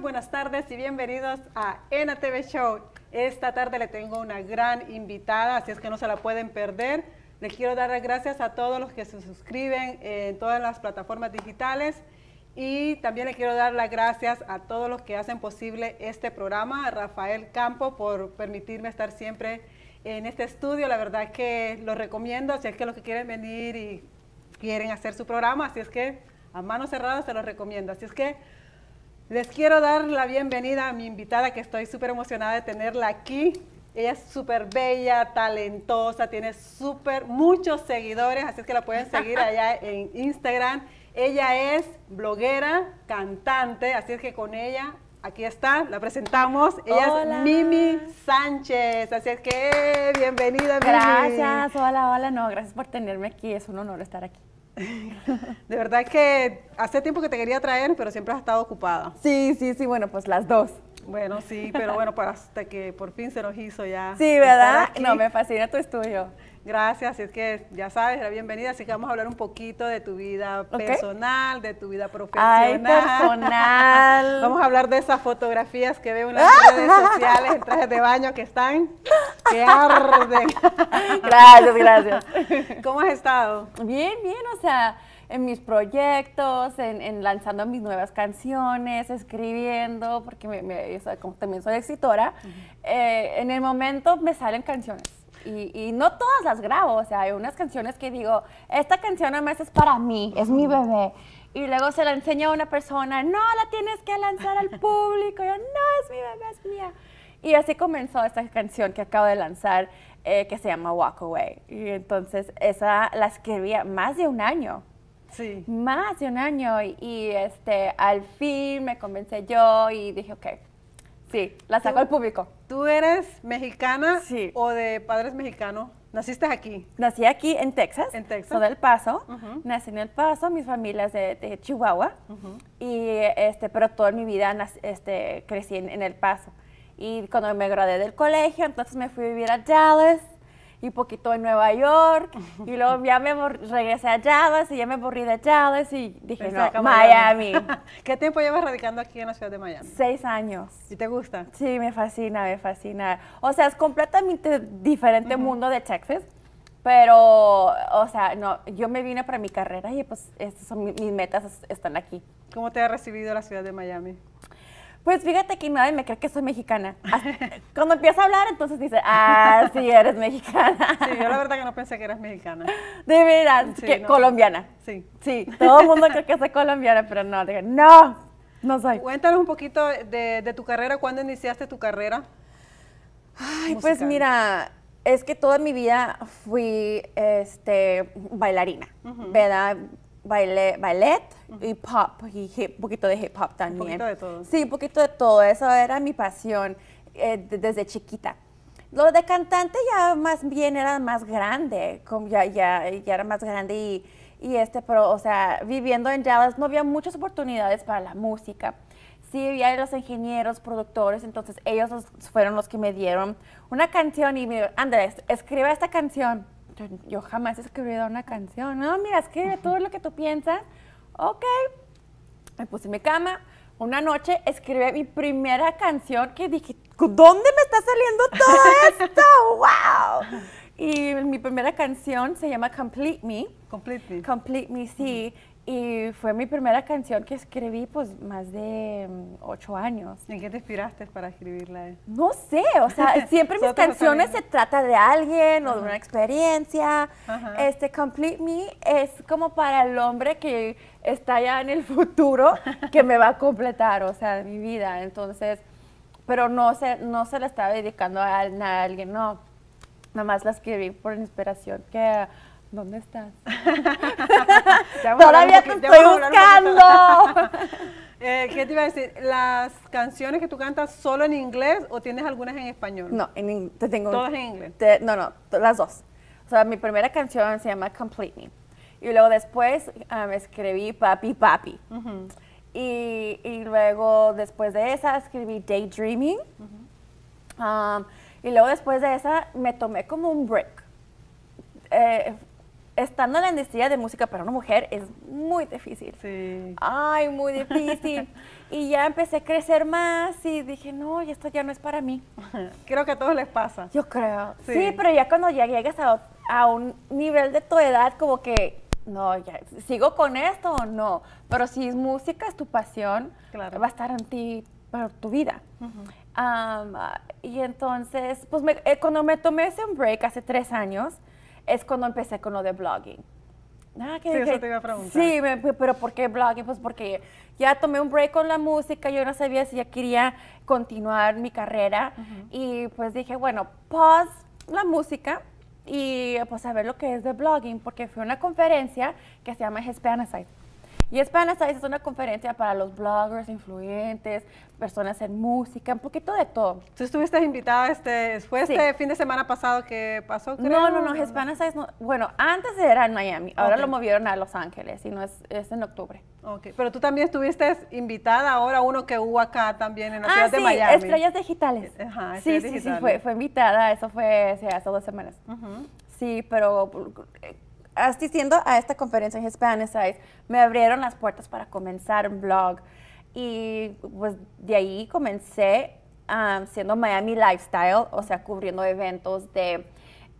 buenas tardes y bienvenidos a NTV Show. Esta tarde le tengo una gran invitada, así es que no se la pueden perder. Le quiero dar las gracias a todos los que se suscriben en todas las plataformas digitales y también le quiero dar las gracias a todos los que hacen posible este programa, a Rafael Campo por permitirme estar siempre en este estudio. La verdad que lo recomiendo, si es que los que quieren venir y quieren hacer su programa, así es que a mano cerradas se los recomiendo. Así es que les quiero dar la bienvenida a mi invitada que estoy súper emocionada de tenerla aquí. Ella es súper bella, talentosa, tiene súper muchos seguidores, así es que la pueden seguir allá en Instagram. Ella es bloguera, cantante, así es que con ella aquí está, la presentamos. Ella es Mimi Sánchez, así es que bienvenida, Mimi. Gracias, hola, hola, no, gracias por tenerme aquí, es un honor estar aquí. De verdad que hace tiempo que te quería traer, pero siempre has estado ocupada. Sí, sí, sí, bueno, pues las dos. Bueno, sí, pero bueno, para pues hasta que por fin se nos hizo ya. Sí, ¿verdad? No, me fascina tu estudio. Gracias, así es que ya sabes, era bienvenida, así que vamos a hablar un poquito de tu vida personal, de tu vida profesional. vamos a hablar de esas fotografías que veo en las ah. redes sociales, en trajes de baño que están ¡Qué arde! gracias, gracias. ¿Cómo has estado? Bien, bien, o sea, en mis proyectos, en, lanzando mis nuevas canciones, escribiendo, porque me, también soy escritora, eh, en el momento me salen canciones. Y, no todas las grabo, o sea, hay unas canciones que digo, esta canción además es para mí, es mi bebé. Y luego se la enseño a una persona, no, la tienes que lanzar al público. Yo, no, es mi bebé, es mía. Y así comenzó esta canción que acabo de lanzar, eh, que se llama Walk Away. Y entonces esa la escribí más de un año. Sí. Más de un año. Y, este, al fin me convencé yo y dije, ok, sí, la saco al público. ¿Tú eres mexicana o de padres mexicanos? ¿Naciste aquí? Nací aquí en Texas. En Texas. en del Paso. Nací en El Paso, mis familias de, Chihuahua. Y este, pero toda mi vida este, crecí en El Paso. Y cuando me gradué del colegio, entonces me fui a vivir a Dallas y poquito en Nueva York. Y luego ya me regresé a Dallas y ya me aburrí de Dallas y dije, pues no, Miami. ¿Qué tiempo llevas radicando aquí en la ciudad de Miami? Seis años. ¿Y te gusta? Sí, me fascina, me fascina. O sea, es completamente diferente mundo de Texas. Pero, o sea, no, yo me vine para mi carrera y pues estas son mis, mis metas están aquí. ¿Cómo te ha recibido la ciudad de Miami? Pues fíjate que nadie me cree que soy mexicana. Cuando empieza a hablar, entonces dice, ah, sí, eres mexicana. Sí, yo la verdad que no pensé que eras mexicana. De verdad, que colombiana. Sí. Sí, todo el mundo cree que soy colombiana, pero no, no, no soy. Cuéntanos un poquito de, tu carrera, ¿cuándo iniciaste tu carrera? Ay, pues mira, es que toda mi vida fui este, bailarina, ¿verdad? bailé ballet y pop, y poquito de hip hop también. Un poquito de todo. Sí, un poquito de todo, eso era mi pasión eh, desde chiquita. Lo de cantante ya más bien era más grande, como ya, ya, era más grande y, este, pero, o sea, viviendo en Dallas no había muchas oportunidades para la música. Sí, había los ingenieros, productores, entonces ellos fueron los que me dieron una canción y me dijeron, Andrés, escriba esta canción yo, jamás jamás escrito una canción. No, mira, escribe todo lo que tú piensas. Ok. Me puse en mi cama. Una noche escribí mi primera canción que dije, ¿dónde me está saliendo todo esto? ¡Wow! Y mi primera canción se llama Complete Me. Complete Me. Complete Me, sí. Y fue mi primera canción que escribí, pues, más de mm, ocho años. ¿En qué te inspiraste para escribirla? No sé, o sea, siempre mis canciones se trata de alguien o de una experiencia. Este, Complete Me es como para el hombre que está ya en el futuro, que me va a completar, o sea, mi vida. Entonces, pero no se, no se la estaba dedicando a, a alguien, no. Nada más la escribí por inspiración que ¿Dónde estás? Todavía te estoy buscando. Eh, ¿Qué te iba a decir? ¿Las canciones que tú cantas solo en inglés o tienes algunas en español? No, en te tengo. Todas en inglés. no, no, las dos. O sea, mi primera canción se llama Complete Me. Y luego después me um, escribí Papi Papi. y, luego después de esa escribí Daydreaming. Um, y luego después de esa me tomé como un break. Eh, estando en la industria de música para una mujer es muy difícil. Sí. Ay, muy difícil. y ya empecé a crecer más y dije, no, esto ya no es para mí. Creo que a todos les pasa. Yo creo. Sí, pero ya cuando ya llegas a, a, un nivel de tu edad, como que, no, ya, ¿sigo con esto o no? Pero si es música, es tu pasión, va a estar en ti para tu vida. y entonces, pues eh, cuando me tomé ese break hace tres años, es cuando empecé con lo de blogging. Ah, que, sí, eso te iba a preguntar. Sí, pues, pero ¿por qué blogging? Pues porque ya tomé un break con la música, yo no sabía si ya quería continuar mi carrera y pues dije, bueno, pause la música y pues a ver lo que es de blogging, porque fue una conferencia que se llama site y Hispana es una conferencia para los bloggers, influyentes, personas en música, un poquito de todo. ¿Tú estuviste invitada este, fue este fin de semana pasado que pasó? Creo, no, no, no, bueno, antes era en Miami, ahora lo movieron a Los Ángeles y no es, es en octubre. Ok, pero tú también estuviste invitada ahora uno que hubo acá también en la ah, ciudad de Miami. Estrellas Digitales. Eh, ajá, sí, sí, sí, fue, invitada, eso fue hace dos semanas. Sí, pero asistiendo a esta conferencia en Hispanicize, me abrieron las puertas para comenzar un blog. Y pues de ahí comencé um, siendo Miami Lifestyle, o sea, cubriendo eventos de,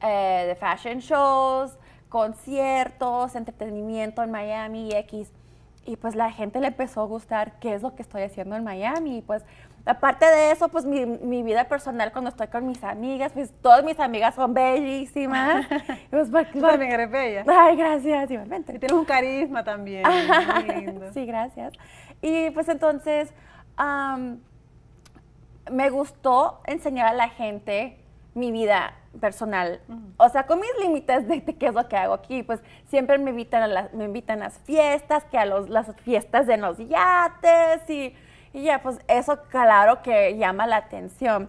eh, de fashion shows, conciertos, entretenimiento en Miami y X. Y pues la gente le empezó a gustar qué es lo que estoy haciendo en Miami. Y pues Aparte de eso, pues mi, vida personal cuando estoy con mis amigas, pues todas mis amigas son bellísimas. pues, Tú también eres bella. Ay, gracias, igualmente. Y tienes un carisma también. lindo. sí, gracias. Y pues entonces me gustó enseñar a la gente mi vida personal, o sea, con mis límites de, qué es lo que hago aquí, pues siempre me invitan a las, me invitan fiestas, que a las fiestas de los yates y y ya, pues eso claro que llama la atención.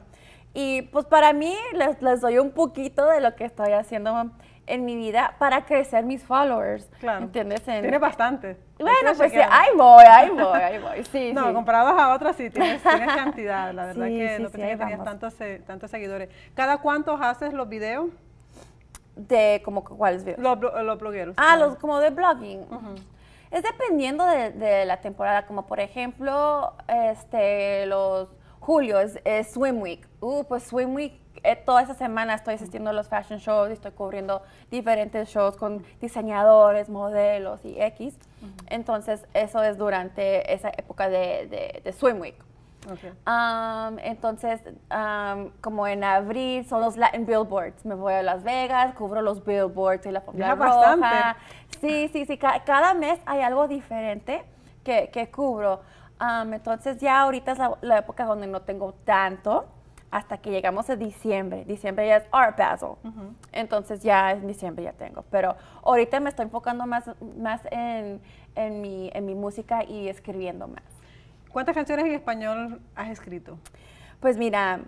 Y pues para mí les, les doy un poquito de lo que estoy haciendo en mi vida para crecer mis followers. Claro. ¿Entiendes? Tienes bastante. Bueno, pues sí, ahí voy, ahí voy, ahí voy. Sí, no, comparados a otras, sí, tienes, cantidad. La verdad que no pensé que tenías tantos, eh, tantos seguidores. ¿Cada cuántos haces los videos? De, como, ¿cuáles videos? Los, los blogueros. Ah, los como de blogging. Es dependiendo de, la temporada, como por ejemplo, este, los julio es, Swim Week. Uh, pues Swim Week, eh, toda esa semana estoy asistiendo a los fashion shows y estoy cubriendo diferentes shows con diseñadores, modelos y X. Entonces, eso es durante esa época de Swim Week. Okay. entonces, como en abril, son los Latin Billboards. Me voy a Las Vegas, cubro los Billboards, y la familia roja. Sí, sí, sí. cada mes hay algo diferente que, cubro. entonces, ya ahorita es la, época donde no tengo tanto hasta que llegamos a diciembre. Diciembre ya es Art Basel. Entonces, ya en diciembre ya tengo. Pero ahorita me estoy enfocando más, más en mi música y escribiendo más. ¿Cuántas canciones en español has escrito? Pues mira,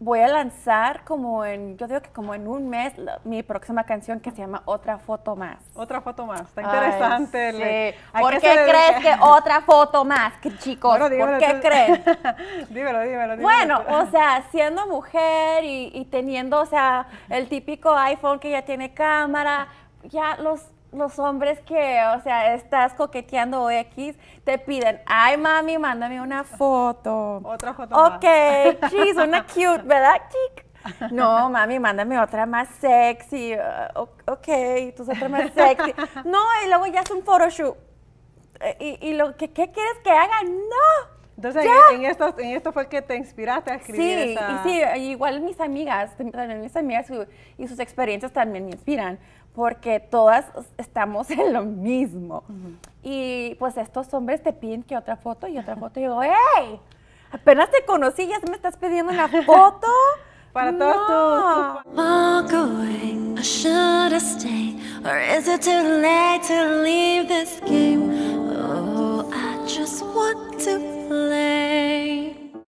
voy a lanzar como en, yo digo que como en un mes, mi próxima canción que se llama Otra Foto Más. Otra Foto Más, está interesante. sí. ¿Por qué, crees que otra foto más, chicos? ¿Por qué crees? dímelo, dímelo, dímelo, Bueno, o sea, siendo mujer y teniendo, o sea, el típico iPhone que ya tiene cámara, ya los los hombres que, o sea, estás coqueteando hoy aquí, te piden, ay mami, mándame una foto. Otra foto. Ok, una cute, ¿verdad? Chic. No, mami, mándame otra más sexy. Uh, okay, ok, tú otra más sexy. No, y luego ya es un photoshoot. Eh, y, y lo que quieres que haga, no. Entonces, en, esto, fue que te inspiraste a escribir. sí, igual mis amigas, también mis amigas y sus experiencias también me inspiran porque todas estamos en lo mismo. Y pues estos hombres te piden que otra foto y otra foto. Y yo, ¡hey! Apenas te conocí, ya me estás pidiendo una foto. Para todos tus. No, is it too late Oh, I just want to